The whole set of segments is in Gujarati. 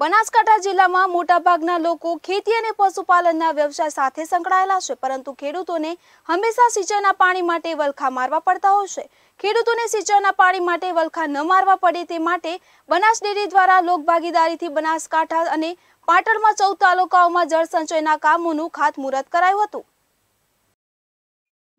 બનાસકાંઠા જિલ્લામાં મોટાભાગના લોકો ખેતી અને પશુપાલનના વ્યવસાય સાથે સંકળાયેલા છે પરંતુ ખેડૂતોને હંમેશા સિંચાઈના પાણી માટે વલખા મારવા પડતા હોય છે ખેડૂતોને સિંચાઈના પાણી માટે વલખા ન મારવા પડે તે માટે બનાસ ડેરી દ્વારા લોકભાગીદારીથી બનાસકાંઠા અને પાટણમાં ચૌદ તાલુકાઓમાં જળ સંચયના કામોનું ખાતમુહૂર્ત કરાયું હતું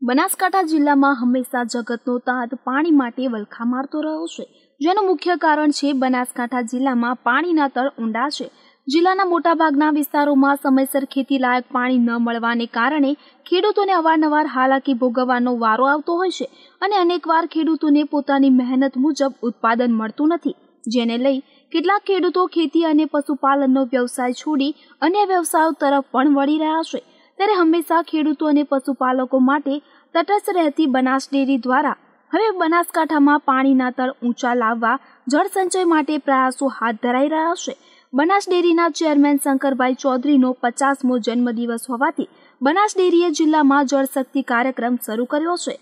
બનાસકાંઠા જિલ્લામાં હંમેશા જગતનો તાત પાણી માટે વલખા મારતો રહ્યો છે જેનું મુખ્ય કારણ છે બનાસકાંઠા જિલ્લામાં પાણીના તળ ઊંડા છે જિલ્લાના મોટાભાગના વિસ્તારોમાં સમયસર ખેતી લાયક પાણી ન મળવાને કારણે ખેડૂતોને અવારનવાર હાલાકી ભોગવવાનો વારો આવતો હોય છે અને અનેકવાર ખેડૂતોને પોતાની મહેનત મુજબ ઉત્પાદન મળતું નથી જેને લઈ કેટલાક ખેડૂતો ખેતી અને પશુપાલનનો વ્યવસાય છોડી અન્ય વ્યવસાયો તરફ પણ વળી રહ્યા છે ત્યારે હંમેશા ખેડૂતો અને પશુપાલકો માટે તટસ્થ રહેતી બનાસ ડેરી દ્વારા હવે બનાસકાંઠામાં પાણીના તળ ઊંચા લાવવા જળ સંચય માટે પ્રયાસો હાથ ધરાઈ રહ્યા છે બનાસ ડેરીના ચેરમેન શંકરભાઈ ચૌધરીનો પચાસમો જન્મદિવસ હોવાથી બનાસ ડેરીએ જિલ્લામાં જળશક્તિ કાર્યક્રમ શરૂ કર્યો છે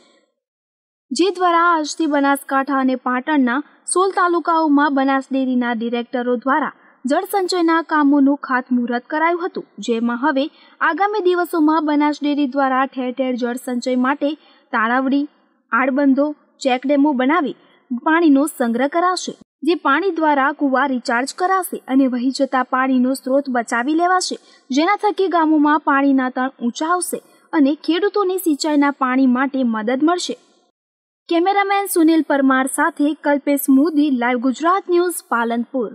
જે દ્વારા આજથી બનાસકાંઠા અને પાટણના સોલ તાલુકાઓમાં બનાસ ડેરીના ડિરેક્ટરો દ્વારા જળસંચયના સંચયના કામોનું ખાતમુહૂર્ત કરાયું હતું જેમાં હવે આગામી દિવસોમાં બનાસ ડેરી દ્વારા ઠેર ઠેર જળ સંચય માટે તાળાવડી આડબંધો ચેકડેમો બનાવી પાણીનો સંગ્રહ કરાશે જે પાણી દ્વારા કુવા રિચાર્જ કરાશે અને વહી જતા પાણીનો સ્ત્રોત બચાવી લેવાશે જેના થકી ગામોમાં પાણીના તણ ઊંચા આવશે અને ખેડૂતોને સિંચાઈના પાણી માટે મદદ મળશે કેમેરામેન સુનિલ પરમાર સાથે કલ્પેશ મોદી લાઈવ ગુજરાત ન્યૂઝ પાલનપુર